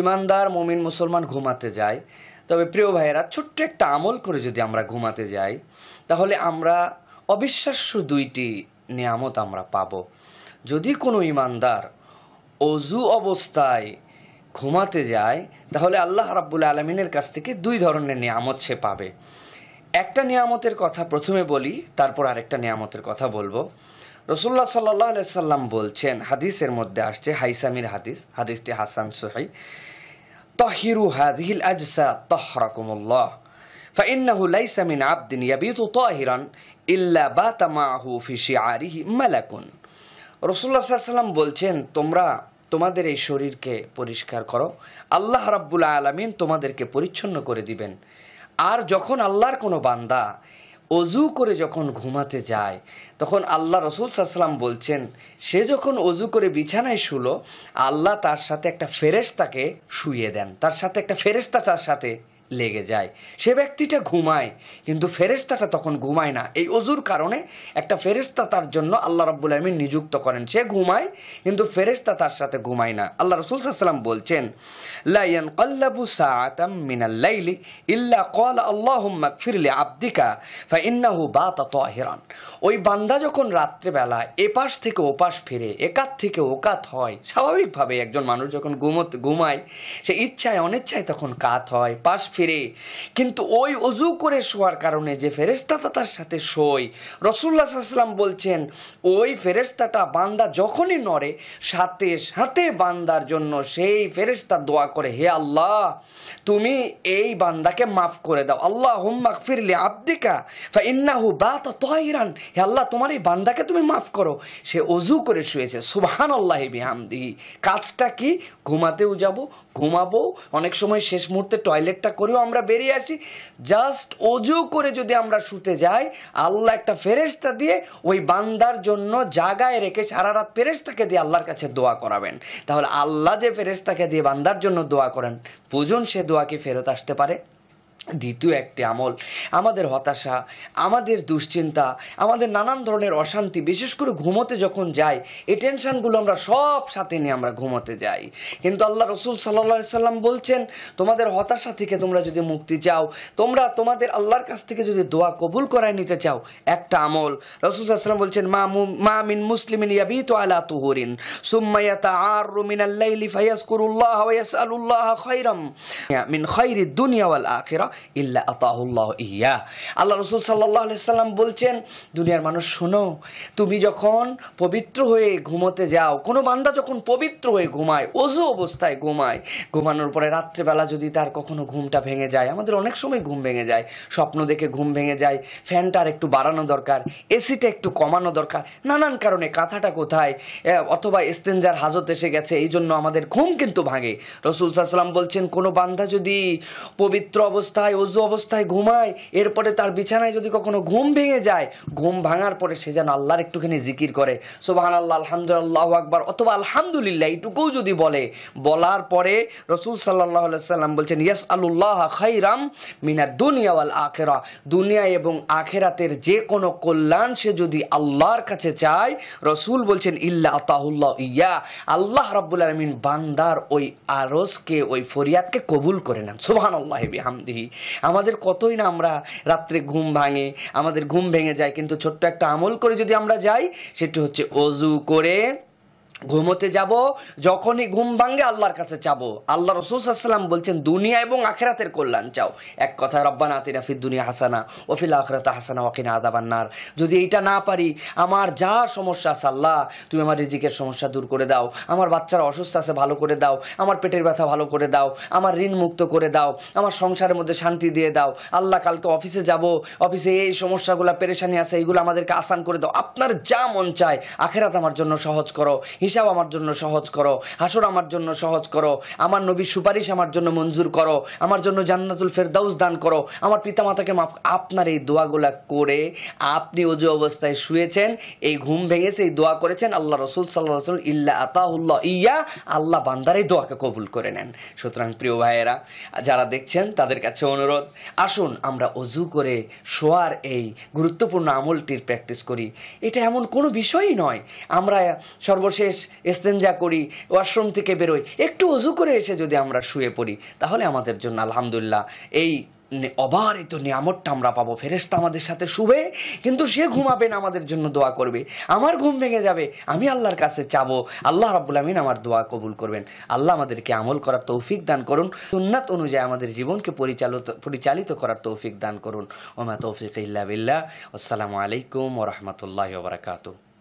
ইমানদার মমিন মুসলমান ঘুমাতে যায় তবে প্রিয় ভাইয়েরা ছোট্ট একটা আমল করে যদি আমরা ঘুমাতে যাই তাহলে আমরা অবিশ্বাস্য দুইটি নিয়ামত আমরা পাব যদি কোনো ইমানদার অজু অবস্থায় ঘুমাতে যায় তাহলে আল্লাহ রাব্বুল আলমিনের কাছ থেকে দুই ধরনের নিয়ামত সে পাবে একটা নিয়ামতের কথা প্রথমে বলি তারপর আরেকটা নিয়ামতের কথা বলবো রসুল্লাহ সাল্লাহ আলি সাল্লাম বলছেন হাদিসের মধ্যে আসছে হাইসামির হাদিস হাদিসটি হাসান সোহাই তহিরু হাদিহিল আজসা তহরাকুমুল্লাহ فإنه ليس من عبد يبيت طاهرا إلا بات معه في شعاره ملك রসুল্লাহ সাল্লাম বলছেন তোমরা তোমাদের এই শরীরকে পরিষ্কার করো আল্লাহ রাব্বুল আলামিন তোমাদেরকে পরিচ্ছন্ন করে দিবেন আর যখন আল্লাহর কোনো বান্দা অজু করে যখন ঘুমাতে যায় তখন আল্লাহ রসুল সাল্লাম বলছেন সে যখন অজু করে বিছানায় শুলো আল্লাহ তার সাথে একটা ফেরেস্তাকে শুয়ে দেন তার সাথে একটা ফেরেস্তা তার সাথে লেগে যায় সে ব্যক্তিটা ঘুমায় কিন্তু ফেরেস্তাটা তখন ঘুমায় না এই অজুর কারণে একটা ফেরেস্তা তার জন্য আল্লাহ রাব্বুল আলমিন নিযুক্ত করেন সে ঘুমায় কিন্তু ফেরেস্তা তার সাথে ঘুমায় না আল্লাহ রসুল সাল্লাম বলছেন লাইয়ান কল্লাবু সাআতাম মিনাল লাইলি ইল্লা কল আল্লাহুম্মা ফিরলে আব্দিকা ফাইন্নাহু বা তাহিরান ওই বান্দা যখন রাত্রেবেলা এপাশ থেকে ওপাশ ফিরে একাত থেকে ওকাত হয় স্বাভাবিকভাবে একজন মানুষ যখন ঘুমোতে ঘুমায় সে ইচ্ছায় অনিচ্ছায় তখন কাত হয় পাশ ফিরে ফিরে কিন্তু ওই অজু করে শোয়ার কারণে যে ফেরেস্তাটা তার সাথে শোয় রসুল্লা সাল্লাম বলছেন ওই ফেরেস্তাটা বান্দা যখনই নড়ে সাথে সাথে বান্দার জন্য সেই ফেরেস্তা দোয়া করে হে আল্লাহ তুমি এই বান্দাকে মাফ করে দাও আল্লাহ হুম্মাক ফিরলে আব্দিকা ইন্নাহু বা তো তহিরান হে আল্লাহ তোমার এই বান্দাকে তুমি মাফ করো সে অজু করে শুয়েছে সুবহান আল্লাহি বিহামদি কাজটা কি ঘুমাতেও যাব ঘুমাবো অনেক সময় শেষ মুহূর্তে টয়লেটটা করেও আমরা বেরিয়ে আসি জাস্ট অজু করে যদি আমরা শুতে যাই আল্লাহ একটা ফেরেস্তা দিয়ে ওই বান্দার জন্য জাগায় রেখে সারা রাত ফেরেস্তাকে দিয়ে আল্লাহর কাছে দোয়া করাবেন তাহলে আল্লাহ যে ফেরেস্তাকে দিয়ে বান্দার জন্য দোয়া করেন বুঝুন সে দোয়া কি ফেরত আসতে পারে দ্বিতীয় একটি আমল আমাদের হতাশা আমাদের দুশ্চিন্তা আমাদের নানান ধরনের অশান্তি বিশেষ করে ঘুমোতে যখন যাই এই টেনশানগুলো আমরা সব সাথে নিয়ে আমরা ঘুমোতে যাই কিন্তু আল্লাহ রসুল সাল্লা সাল্লাম বলছেন তোমাদের হতাশা থেকে তোমরা যদি মুক্তি চাও তোমরা তোমাদের আল্লাহর কাছ থেকে যদি দোয়া কবুল করায় নিতে চাও একটা আমল রসুল সাল্লাম বলছেন মা মা মিন মুসলিম ইয়াবি তো আলা তুহরিন সুম্মাইয়াতা আর রুমিন আল্লাহ ফাইয়াজ করুল্লাহ ওয়াস আলুল্লাহ খৈরম মিন খৈরি দুনিয়া ইল্লা আতাহুল্লাহ ইয়া আল্লাহ রসুল সাল্লাহ সাল্লাম বলছেন দুনিয়ার মানুষ শোনো তুমি যখন পবিত্র হয়ে ঘুমোতে যাও কোনো বান্দা যখন পবিত্র হয়ে ঘুমায় অজু অবস্থায় ঘুমায় ঘুমানোর পরে রাত্রেবেলা যদি তার কখনো ঘুমটা ভেঙে যায় আমাদের অনেক সময় ঘুম ভেঙে যায় স্বপ্ন দেখে ঘুম ভেঙে যায় ফ্যানটার একটু বাড়ানো দরকার এসিটা একটু কমানো দরকার নানান কারণে কাঁথাটা কোথায় অথবা এস্তেঞ্জার হাজত এসে গেছে এই জন্য আমাদের ঘুম কিন্তু ভাঙে রসুল সাল্লাম বলছেন কোনো বান্ধা যদি পবিত্র অবস্থা অবস্থায় অজু অবস্থায় ঘুমায় এরপরে তার বিছানায় যদি কখনো ঘুম ভেঙে যায় ঘুম ভাঙার পরে সে যেন আল্লাহর একটুখানি জিকির করে সোবাহান আল্লাহ আলহামদুলিল্লাহ আকবার অথবা আলহামদুলিল্লাহ এইটুকুও যদি বলে বলার পরে রসুল সাল্লাহ সাল্লাম বলছেন ইয়াস আল্লাহ খাইরাম মিনা দুনিয়াওয়াল আখেরা দুনিয়া এবং আখেরাতের যে কোনো কল্যাণ সে যদি আল্লাহর কাছে চায় রসুল বলছেন ইল্লা আতাহুল্লাহ ইয়া আল্লাহ রাব্বুল আলমিন বান্দার ওই আরসকে ওই ফরিয়াদকে কবুল করে নেন সোবাহান আল্লাহ হামদিহি আমাদের কতই না আমরা রাত্রে ঘুম ভাঙে আমাদের ঘুম ভেঙে যায় কিন্তু ছোট্ট একটা আমল করে যদি আমরা যাই সেটি হচ্ছে অজু করে ঘুমোতে যাব যখনই ঘুম ভাঙ্গে আল্লাহর কাছে চাব আল্লাহ রসুলাম বলছেন দুনিয়া এবং আখেরাতের কল্যাণ চাও এক কথা রব্বানা তিনা ফির দুনিয়া হাসানা ওফিল আখরাত হাসানা ওকিনা আদাবান্নার যদি এইটা না পারি আমার যা সমস্যা আছে আল্লাহ তুমি আমার রিজিকের সমস্যা দূর করে দাও আমার বাচ্চারা অসুস্থ আছে ভালো করে দাও আমার পেটের ব্যথা ভালো করে দাও আমার ঋণ মুক্ত করে দাও আমার সংসারের মধ্যে শান্তি দিয়ে দাও আল্লাহ কালকে অফিসে যাব অফিসে এই সমস্যাগুলো পেরেশানি আছে এইগুলো আমাদেরকে আসান করে দাও আপনার যা মন চায় আখেরাত আমার জন্য সহজ করো হিসাব আমার জন্য সহজ করো হাসর আমার জন্য সহজ করো আমার নবীর সুপারিশ আমার জন্য মঞ্জুর করো আমার জন্য জান্নাতুল ফেরদাউস দান করো আমার পিতামাতাকে মাফ আপনার এই দোয়াগুলা করে আপনি অজু অবস্থায় শুয়েছেন এই ঘুম ভেঙেছে এই দোয়া করেছেন আল্লাহ রসুল সাল্লাহ রসুল ইল্লা আতাহুল্লাহ ইয়া আল্লাহ বান্দার এই দোয়াকে কবুল করে নেন সুতরাং প্রিয় ভাইয়েরা যারা দেখছেন তাদের কাছে অনুরোধ আসুন আমরা অজু করে শোয়ার এই গুরুত্বপূর্ণ আমলটির প্র্যাকটিস করি এটা এমন কোনো বিষয়ই নয় আমরা সর্বশেষ ইস্তেঞ্জা করি ওয়াশরুম থেকে বেরোই একটু উজু করে এসে যদি আমরা শুয়ে পড়ি তাহলে আমাদের জন্য আলহামদুলিল্লাহ এই অবারিত নিয়ামতটা আমরা পাবো ফেরেস্তা আমাদের সাথে শুবে কিন্তু সে ঘুমাবেন আমাদের জন্য দোয়া করবে আমার ঘুম ভেঙে যাবে আমি আল্লাহর কাছে চাবো আল্লাহ রাবুল আমিন আমার দোয়া কবুল করবেন আল্লাহ আমাদেরকে আমল করার তৌফিক দান করুন সুন্নাত অনুযায়ী আমাদের জীবনকে পরিচালিত পরিচালিত করার তৌফিক দান করুন ওমা তৌফিক ইল্লা বিল্লাহ আসসালামু আলাইকুম ওরহমতুল্লাহ বারকাতু